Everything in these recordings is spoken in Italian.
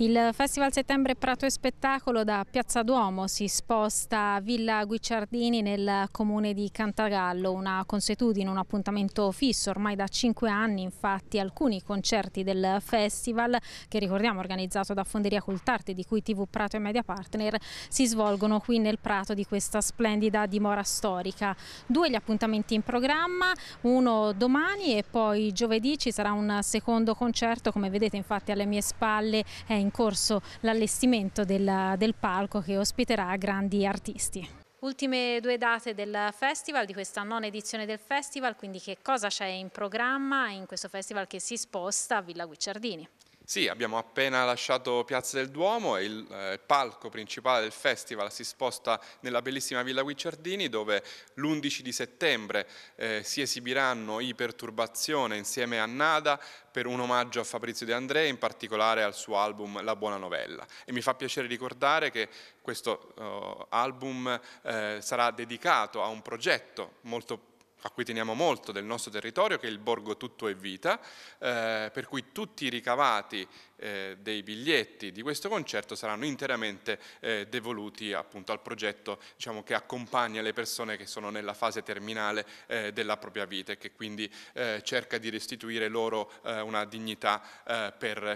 Il Festival Settembre Prato e Spettacolo da Piazza Duomo si sposta a Villa Guicciardini nel comune di Cantagallo, una consuetudine, un appuntamento fisso ormai da cinque anni, infatti alcuni concerti del festival, che ricordiamo organizzato da Fonderia Cultarte di cui TV Prato e Media Partner, si svolgono qui nel Prato di questa splendida dimora storica. Due gli appuntamenti in programma, uno domani e poi giovedì ci sarà un secondo concerto, come vedete infatti alle mie spalle è in in corso l'allestimento del, del palco che ospiterà grandi artisti. Ultime due date del festival, di questa nona edizione del festival, quindi che cosa c'è in programma in questo festival che si sposta a Villa Guicciardini? Sì, abbiamo appena lasciato Piazza del Duomo e il eh, palco principale del festival si sposta nella bellissima Villa Guicciardini dove l'11 di settembre eh, si esibiranno i Perturbazione insieme a Nada per un omaggio a Fabrizio De André, in particolare al suo album La Buona Novella. E mi fa piacere ricordare che questo oh, eh, album sarà dedicato a un progetto molto a cui teniamo molto del nostro territorio, che è il Borgo Tutto e Vita, eh, per cui tutti i ricavati eh, dei biglietti di questo concerto saranno interamente eh, devoluti appunto al progetto diciamo, che accompagna le persone che sono nella fase terminale eh, della propria vita e che quindi eh, cerca di restituire loro eh, una dignità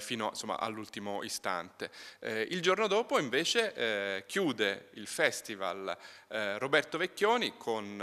fino all'ultimo istante. il giorno dopo invece chiude il festival Roberto Vecchioni con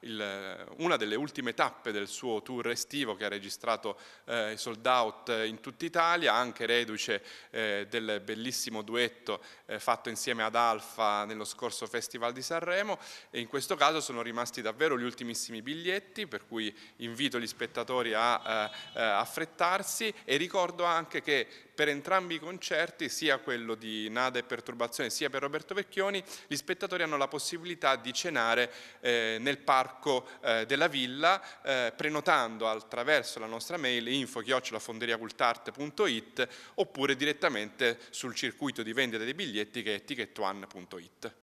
il, una delle ultime tappe del suo tour estivo che ha registrato eh, sold out in tutta Italia, anche reduce eh, del bellissimo duetto eh, fatto insieme ad Alfa nello scorso Festival di Sanremo e in questo caso sono rimasti davvero gli ultimissimi biglietti per cui invito gli spettatori a eh, eh, affrettarsi e ricordo anche che per entrambi i concerti, sia quello di Nada e Perturbazione sia per Roberto Vecchioni, gli spettatori hanno la possibilità di cenare eh, nel parco eh, della villa eh, prenotando attraverso la nostra mail info-fonderiacultarte.it oppure direttamente sul circuito di vendita dei biglietti che è ticketone.it.